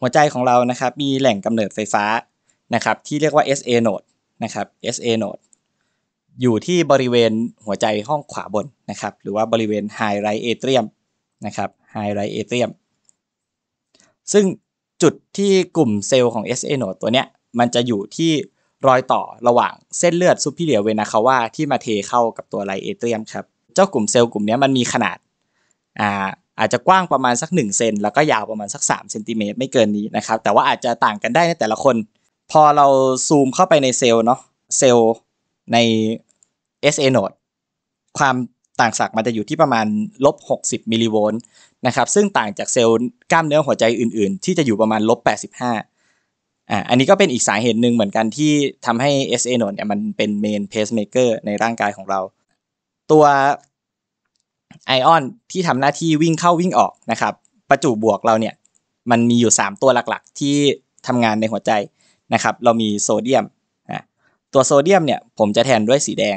หัวใจของเรา นะครับ มีแหล่งกำเนิดไฟฟ้า นะครับ ที่เรียกว่า SA node นะครับ SA node อยู่ที่บริเวณหัวใจห้องขวาบน นะครับ หรือว่าบริเวณไฮไรเอเตรียมนะครับไฮไรเอเตรียมซึ่งจุดที่กลุ่มเซลล์ของ SA node ตัวเนี้ย มันจะอยู่ที่รอยต่อระหว่างเส้นเลือดซปพิเลียเวนาคาว่าที่มาเทเข้ากับตัวไรเอเรียมครับ เจ้ากลุ่มเซลล์กลุ่มนี้มันมีขนาดอ่าอาจจะกว้างประมาณสัก1เซนแล้วก็ยาวประมาณสัก3เซนติเมตร ไม่เกินนี้นะครับ แต่ว่าอาจจะต่างกันได้ในแต่ละคนพอเราซูมเข้าไปในเซลล์เนาะเซลล์ใน SA node ความต่างศักย์มันจะอยู่ที่ประมาณลบ 60มิลลิโวลต์นะครับซึ่งต่างจากเซลล์กล้ามเนื้อหัวใจอื่นๆ ที่จะอยู่ประมาณลบ 85อ่าอันนี้ก็เป็นอีกสาเหตุหนึ่งเหมือนกันที่ทำให้ SA node เนี่ยมันเป็นเมนเพสเมเกอร์ในร่างกายของเรา ตัวไอออนที่ทำหน้าที่วิ่งเข้าวิ่งออกนะครับประจุบวกเราเนี่ยมันมีอยู่ 3 ตัวหลักๆ ที่ทำงานในหัวใจนะครับเรามีโซเดียมนะตัวโซเดียมเนี่ยผมจะแทนด้วยสีแดง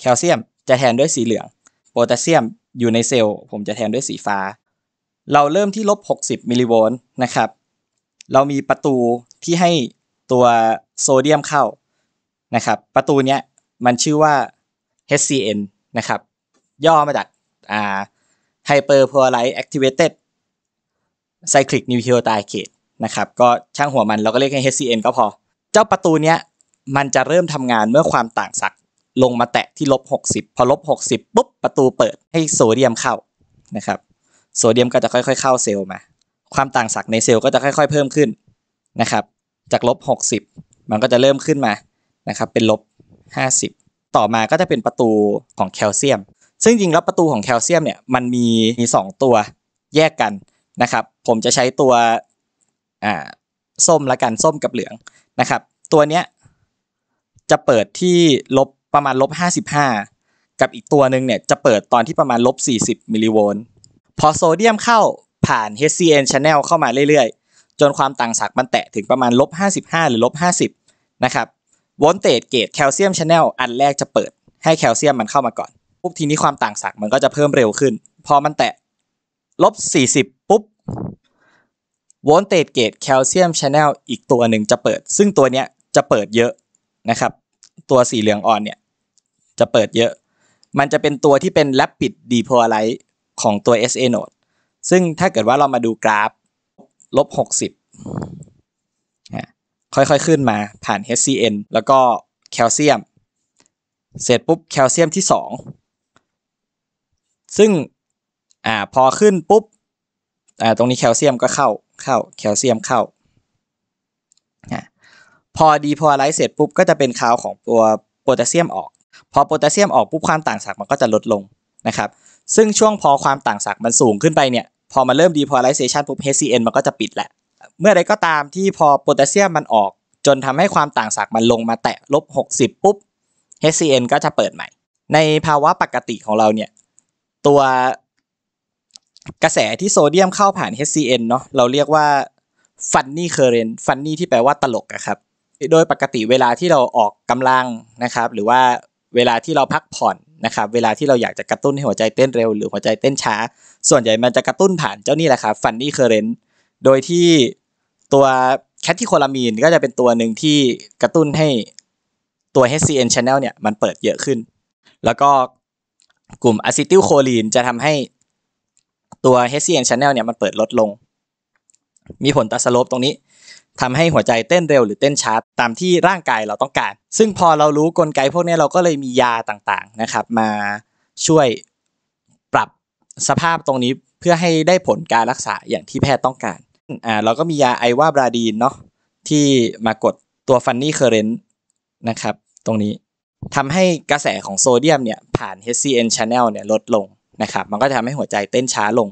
แคลเซียมจะแทนด้วยสีเหลืองโพแทสเซียมอยู่ในเซลล์ ผมจะแทนด้วยสีฟ้า เราเริ่มที่ลบ60มิลลิโวลต์นะครับเรามีประตูที่ให้ตัวโซเดียมเข้านะครับประตูเนี้ยมันชื่อว่า HCN นะครับย่อมาจาก h p l Hyperpolarized Activated Cyclic Nucleotide e นะครับก็ช่างหัวมันเราก็เรียกให้ HCN ก็พอ เจ้าประตูเนี้ยมันจะเริ่มทำงานเมื่อความต่างศักย์ลงมาแตะที่ลบ60พอลบ60ปุ๊บประตูเปิดให้โซเดียมเข้านะครับโซเดียมก็จะค่อยๆ เข้าเซลล์มา ความต่างศักย์ในเซลล์ก็จะค่อย ๆเพิ่มขึ้นนะครับจากลบ60มันก็จะเริ่มขึ้นมานะครับเป็นลบ50ต่อมาก็จะเป็นประตูของแคลเซียมซึ่งจริงแล้วประตูของแคลเซียมเนี่ยมันมีมีสองตัวแยกกันนะครับผมจะใช้ตัวอ่าส้มละกันส้มกับเหลืองนะครับตัวเนี้ยจะเปิดที่ลบประมาณลบห้าสิบห้ากับอีกตัวหนึ่งเนี่ยจะเปิดตอนที่ประมาณลบสี่สิบมิลลิโวลต์พอโซเดียมเข้าผ่าน HCN Channel เข้ามาเรื่อยๆ จนความต่างศักย์มันแตะถึงประมาณลบ 55หรือลบ 50นะครับโวลเตจเกตแคลเซียมชแนลอันแรกจะเปิดให้แคลเซียมมันเข้ามาก่อนุ๊บทีนี้ความต่างศักย์มันก็จะเพิ่มเร็วขึ้น พอมันแตะลบ40ปุ๊บโวลเตจเกตแคลเซียมชแนลอีกตัวหนึ่งจะเปิด ซึ่งตัวเนี้ยจะเปิดเยอะนะครับ ตัวสีเหลืองอ่อนเนี่ย จะเปิดเยอะ มันจะเป็นตัวที่เป็นแลปปิดดีโพลไลท์ของตัว SA node ซึ่งถ้าเกิดว่าเรามาดูกราฟลบ60ค่อยๆขึ้นมาผ่าน HCN แล้วก็แคลเซียม เสร็จปุ๊บแคลเซียมที่ 2ซึ่งอ่าพอขึ้นปุ๊บอ่าตรงนี้แคลเซียมก็เข้าเข้าแคลเซียมเข้าพอดีพอไลซ์เสร็จปุ๊บก็จะเป็นคาวของตัวโพแทสเซียมออก พอโพแทสเซียมออกปุ๊บความต่างศักย์มันก็จะลดลงนะครับซึ่งช่วงพอความต่างศักย์มันสูงขึ้นไปเนี่ยพอมาเริ่มดีพอไลเซชันปุ๊บ HCN มันก็จะปิดแหละ เมื่อใดก็ตามที่พอโพแทสเซียมมันออก จนทำให้ความต่างศักย์มันลงมาแตะลบ60ปุ๊บ HCN ก็จะเปิดใหม่ ในภาวะปกติของเราเนี่ยตัวกระแสที่โซเดียมเข้าผ่าน HCN เนาะเราเรียกว่า funny current funny ที่แปลว่าตลกอะครับโดยปกติเวลาที่เราออกกำลังนะครับหรือว่าเวลาที่เราพักผ่อนนะครับเวลาที่เราอยากจะกระตุ้นให้หัวใจเต้นเร็วหรือหัวใจเต้นช้า ส่วนใหญ่มันจะกระตุ้นผ่านเจ้านี่แหละครับ funny current โดยที่ตัวแคททโคลามีนก็จะเป็นตัวหนึ่งที่กระตุ้นให้ตัว HCN channel เนี่ยมันเปิดเยอะขึ้น แล้วก็กลุ่มอะซิติลโคลีนจะทำให้ตัว HCN channel เนี่ยมันเปิดลดลง มีผลต่อสโลปตรงนี้ทำให้หัวใจเต้นเร็วหรือเต้นช้าตามที่ร่างกายเราต้องการ ซึ่งพอเรารู้กลไกพวกนี้เราก็เลยมียาต่างๆนะครับ มาช่วยปรับสภาพตรงนี้เพื่อให้ได้ผลการรักษาอย่างที่แพทย์ต้องการอ่าเราก็มียาไอวาบราดีนเนาะที่มากดตัวฟันนี่เคอร์เรนต์นะครับตรงนี้ทำให้กระแสของโซเดียมเนี่ยผ่าน HCN channel เนี่ยลดลงนะครับมันก็จะทำให้หัวใจเต้นช้าลง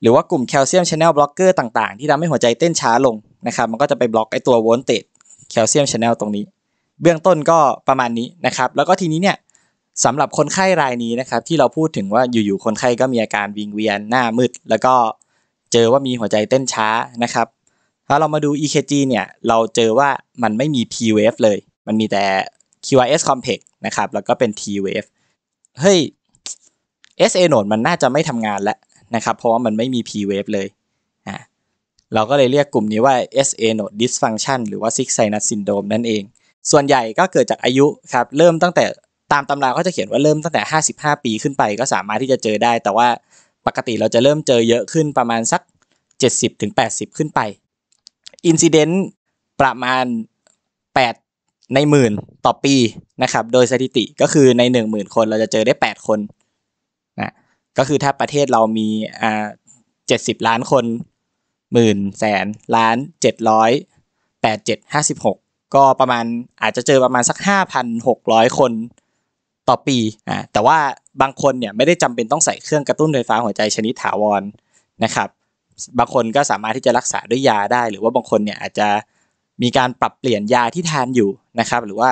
หรือว่ากลุ่มแคลเซียมชแนลบล็อกเกอร์ต่างๆ ที่ทำให้หัวใจเต้นช้าลงนะครับมันก็จะไปบล็อกไอตัวโวลเตดแคลเซียมชแนลตรงนี้ เบื้องต้นก็ประมาณนี้นะครับแล้วก็ทีนี้เนี่ยสำหรับคนไข้รายนี้นะครับที่เราพูดถึงว่าอยู่ๆคนไข้ก็มีอาการวิงเวียนหน้ามืดแล้วก็เจอว่ามีหัวใจเต้นช้านะครับถ้าเรามาดู EKG เนี่ยเราเจอว่ามันไม่มี P wave เลย มันมีแต่ QRS complex นะครับแล้วก็เป็น T wave เฮ้ย SA node มันน่าจะไม่ทำงานแล้วนะครับเพราะว่ามันไม่มี P wave เลยอ่าเราก็เลยเรียกกลุ่มนี้ว่า SA node dysfunction หรือว่า six sinus syndrome นั่นเอง ส่วนใหญ่ก็เกิดจากอายุครับ เริ่มตั้งแต่ตามตำราเขาจะเขียนว่าเริ่มตั้งแต่ 55 ปีขึ้นไปก็สามารถที่จะเจอได้ แต่ว่าปกติเราจะเริ่มเจอเยอะขึ้นประมาณสัก 70-80 ขึ้นไปอินซิเดนต์ประมาณในหมื่นต่อปีนะครับโดยสถิติก็คือในหนึ่งหมื่นคนเราจะเจอได้แปดคนนะก็คือถ้าประเทศเรามีอ่าเจ็ดสิบล้านคนหมื่นแสนล้านเจ็ดร้อยแปดเจ็ดห้าสิบหกก็ประมาณอาจจะเจอประมาณสักห้าพันหกร้อยคนต่อปีอ่าแต่ว่าบางคนเนี่ยไม่ได้จำเป็นต้องใส่เครื่องกระตุ้นไฟฟ้าหัวใจชนิดถาวรนะครับ บางคนก็สามารถที่จะรักษาด้วยยาได้หรือว่าบางคนเนี่ยอาจจะมีการปรับเปลี่ยนยาที่ทานอยู่นะครับ หรือว่า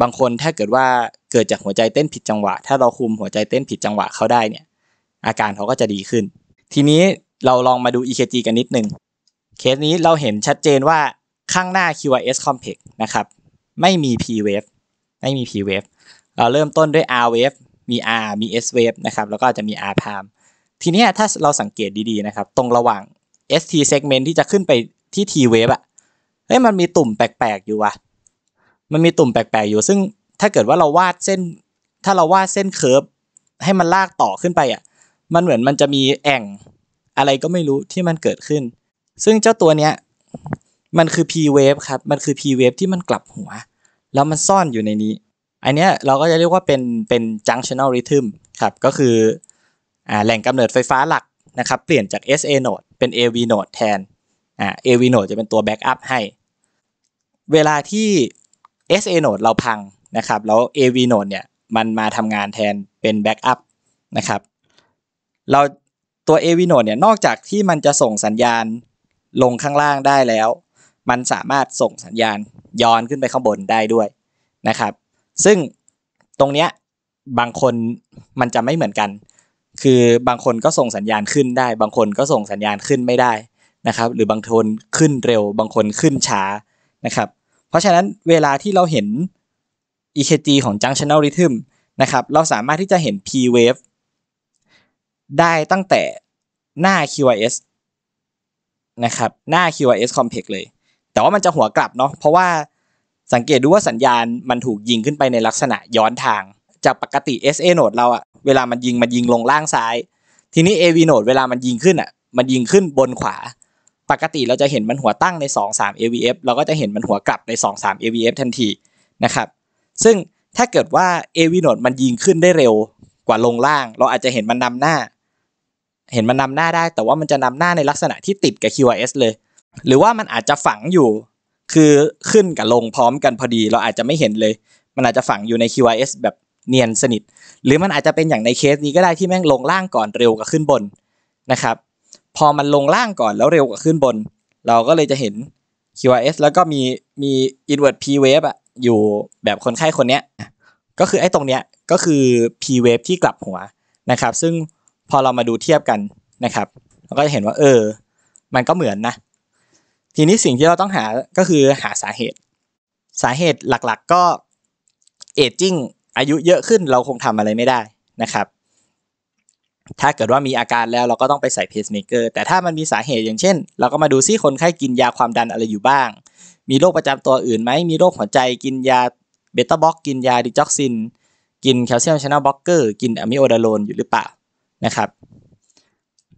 บางคนถ้าเกิดว่าเกิดจากหัวใจเต้นผิดจังหวะ ถ้าเราคุมหัวใจเต้นผิดจังหวะเขาได้เนี่ยอาการเขาก็จะดีขึ้น ทีนี้เราลองมาดู EKG กันนิดนึงเคสนี้เราเห็นชัดเจนว่าข้างหน้า QRS complex นะครับ ไม่มี P wave ไม่มี P wave เราเริ่มต้นด้วย R wave มี R มี S wave นะครับแล้วก็จะมี R prime ทีนี้ถ้าเราสังเกตดีๆนะครับ ตรงระหว่าง ST segment ที่จะขึ้นไปที่ T wave อะเอ้ยมันมีตุ่มแปลกๆอยู่ว่ะ มันมีตุ่มแปลกๆอยู่ ซึ่งถ้าเกิดว่าเราวาดเส้น ถ้าเราวาดเส้นเคิร์ฟให้มันลากต่อขึ้นไปอ่ะ มันเหมือนมันจะมีแอ่ง อะไรก็ไม่รู้ที่มันเกิดขึ้น ซึ่งเจ้าตัวเนี้ย มันคือ p wave ครับ มันคือ p wave ที่มันกลับหัว แล้วมันซ่อนอยู่ในนี้ อันเนี้ยเราก็จะเรียกว่าเป็นเป็น junctional rhythm ครับ ก็คืออ่าแหล่งกำเนิดไฟฟ้าหลักนะครับ เปลี่ยนจาก SA node เป็น AV node แทนอ่า AV Node จะเป็นตัวแบ็กอัพให้เวลาที่ SA Node เราพังนะครับแล้ว AV Node เนี่ยมันมาทำงานแทนเป็นแบ็กอัพนะครับเราตัว AV Node เนี่ยนอกจากที่มันจะส่งสัญญาณลงข้างล่างได้แล้ว มันสามารถส่งสัญญาณย้อนขึ้นไปข้างบนได้ด้วยนะครับซึ่งตรงเนี้ยบางคนมันจะไม่เหมือนกัน คือบางคนก็ส่งสัญญาณขึ้นได้ บางคนก็ส่งสัญญาณขึ้นไม่ได้นะครับหรือบางคนขึ้นเร็ว บางคนขึ้นช้านะครับเพราะฉะนั้นเวลาที่เราเห็น EKG ของ junctional rhythm นะครับเราสามารถที่จะเห็น P wave ได้ตั้งแต่หน้า QIS นะครับหน้า QIS complex เลย แต่ว่ามันจะหัวกลับเนาะเพราะว่าสังเกตดูว่าสัญญาณมันถูกยิงขึ้นไปในลักษณะย้อนทาง จากปกติ SA node เราอะเวลามันยิงมันยิงลงล่างซ้าย ทีนี้ AV node เวลามันยิงขึ้นอะมันยิงขึ้นบนขวาปกติเราจะเห็นมันหัวตั้งใน 2 3 AVF เราก็จะเห็นมันหัวกลับใน2 3 AVF ทันทีนะครับ ซึ่งถ้าเกิดว่า AV โนดมันยิงขึ้นได้เร็วกว่าลงล่าง เราอาจจะเห็นมันนำหน้า เห็นมันนำหน้าได้ แต่ว่ามันจะนำหน้าในลักษณะที่ติดกับ QRS เลย หรือว่ามันอาจจะฝังอยู่คือขึ้นกับลงพร้อมกันพอดี เราอาจจะไม่เห็นเลย มันอาจจะฝังอยู่ใน QRS แบบเนียนสนิท หรือมันอาจจะเป็นอย่างในเคส นี้ก็ได้ที่แม่งลงล่างก่อนเร็วกว่าขึ้นบนนะครับพอมันลงล่างก่อนแล้วเร็วกว่าขึ้นบน เราก็เลยจะเห็น QRS แล้วก็มีมี inward P wave อะอยู่แบบคนไข้คนเนี้ยก็คือไอ้ตรงเนี้ย ก็คือ P wave ที่กลับหัวนะครับ ซึ่งพอเรามาดูเทียบกันนะครับ เราก็จะเห็นว่าเออมันก็เหมือนนะ ทีนี้สิ่งที่เราต้องหาก็คือหาสาเหตุ สาเหตุหลักๆก็เอจิ้งอายุเยอะขึ้นเราคงทำอะไรไม่ได้นะครับถ้าเกิดว่ามีอาการแล้วเราก็ต้องไปใส่เพสเมเกอร์แต่ถ้ามันมีสาเหตุอย่างเช่น เราก็มาดูซิคนไข้กินยาความดันอะไรอยู่บ้าง มีโรคประจำตัวอื่นไหมมีโรคหัวใจกินยาเบต้าบล็อก กินยาดิจ็อกซินกินแคลเซียมชาแนลบล็อกเกอร์กินอะมิโอดาโลนอยู่หรือเปล่านะครับ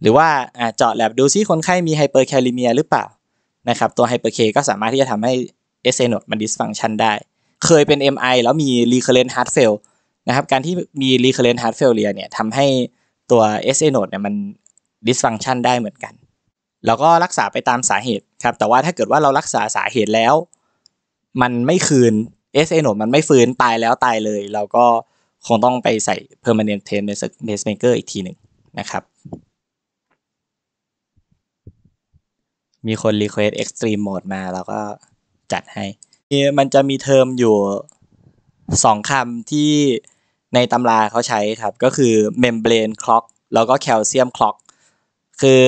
หรือว่าเจาะแลบดูซิคนไข้มีไฮเปอร์แคลิเมียหรือเปล่านะครับตัวไฮเปอร์เคก็สามารถที่จะทำให้เอสเซนดมันดิสฟังชันได้เคยเป็น MI แล้วมีรีเคเรน n t heart นะครับการที่มีรีเคเรน n t heart เ a i l เนี่ยทำให้ตัว SA node เนี่ยมัน dysfunction ได้เหมือนกันเราก็รักษาไปตามสาเหตุครับ แต่ว่าถ้าเกิดว่าเรารักษาสาเหตุแล้วมันไม่คืน SA node มันไม่ฟื้นตายแล้วตายเลย เราก็คงต้องไปใส่ permanent t a i n b a c e maker อีกทีหนึ่งนะครับ มีคน request extreme mode มา เราก็จัดให้มันจะมีเทอมอยู่สองคำที่ในตำราเขาใช้ครับก็คือเมมเบรนคล็อกแล้วก็แคลเซียมคล็อก คือ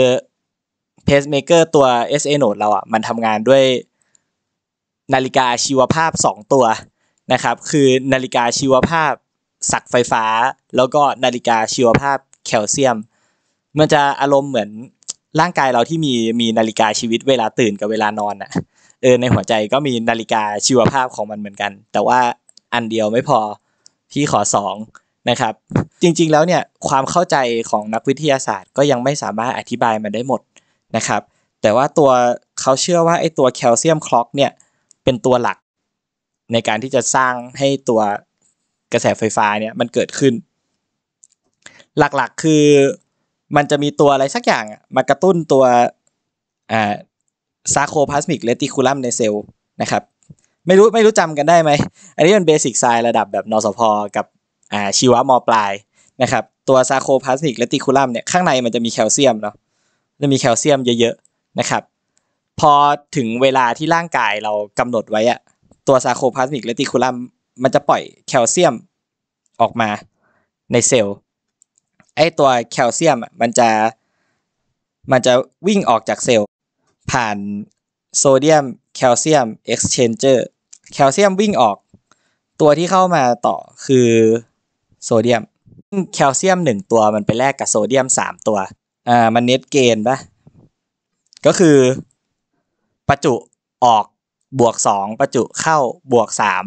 เพสเมเกอร์ตัว SA node เราอ่ะมันทำงานด้วย นาฬิกาชีวภาพ 2 ตัวนะครับคือนาฬิกาชีวภาพสักไฟฟ้า แล้วก็นาฬิกาชีวภาพแคลเซียมมันจะอารมณ์เหมือนร่างกายเราที่มีมีนาฬิกาชีวิตเวลาตื่นกับเวลานอนอ่ะเออในหัวใจก็มีนาฬิกาชีวภาพของมันเหมือนกัน แต่ว่าอันเดียวไม่พอที่ขอสองนะครับจริง ๆ แล้วเนี่ยความเข้าใจของนักวิทยาศาสตร์ก็ยังไม่สามารถอธิบายมันได้หมดนะครับแต่ว่าตัวเขาเชื่อว่าไอ้ตัวแคลเซียมคล็อกเนี่ยเป็นตัวหลัก ในการที่จะสร้างให้ตัวกระแสไฟฟ้าเนี่ยมันเกิดขึ้น หลักๆ คือมันจะมีตัวอะไรสักอย่างมากระตุ้นตัวซาโคพลาสมิกเลติคูลัมในเซลล์นะครับไม่รู้ไม่รู้จำกันได้ไหมอันนี้เป็นเบสิกไซน์ระดับแบบนสพกับอ่าชีวะมปลายนะครับ ตัวซาโคพลาสติกเลติคูลัมเนี่ยข้างในมันจะมีแคลเซียมเนาะจะมีแคลเซียม เยอะ ๆนะครับ พอถึงเวลาที่ร่างกายเรากำหนดไว้อะตัวซาโคพลาสติกเลติคูลัมมันจะปล่อยแคลเซียมออกมาในเซลล์ไอตัวแคลเซียมมันจะมันจะวิ่งออกจากเซลล์ผ่านโซเดียมแคลเซียมเอ็กซ์เชนเจอร์แคลเซียมวิ่งออก ตัวที่เข้ามาต่อคือโซเดียมแคลเซียมหนึ่งตัวมันไปแลกกับโซเดียมสามตัวอ่ามันเน็ตเกนปะก็คือประจุออกบวกสองประจุเข้าบวกสาม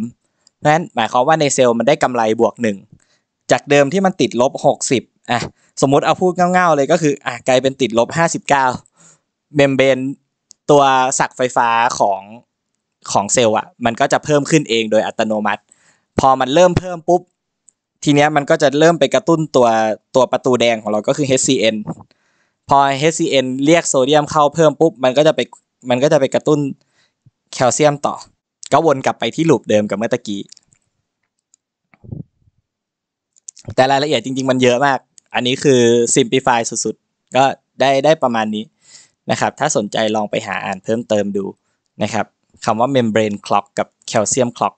เพราะนั้นหมายความว่าในเซลล์มันได้กำไรบวกหนึ่งจากเดิมที่มันติดลบหกสิบอ่ะสมมติเอาพูดเง่าๆเลยก็คืออ่ะกลายเป็นติดลบห้าสิบเก้าเมมเบนตัวสักไฟฟ้าของของเซลล์อ่ะมันก็จะเพิ่มขึ้นเองโดยอัตโนมัติ พอมันเริ่มเพิ่มปุ๊บทีเนี้ยมันก็จะเริ่มไปกระตุ้นตัวตัวประตูแดงของเราก็คือ HCN พอ HCN เรียกโซเดียมเข้าเพิ่มปุ๊บมันก็จะไปมันก็จะไปกระตุ้นแคลเซียมต่อก็วนกลับไปที่ลูปเดิมกับเมื่อตะกี้แต่รายละเอียดจริงๆ มันเยอะมาก อันนี้คือ simplify สุดๆก็ได้ได้ประมาณนี้นะครับ ถ้าสนใจลองไปหาอ่านเพิ่มเติมดูนะครับคำว่า membrane clock กับ calcium clock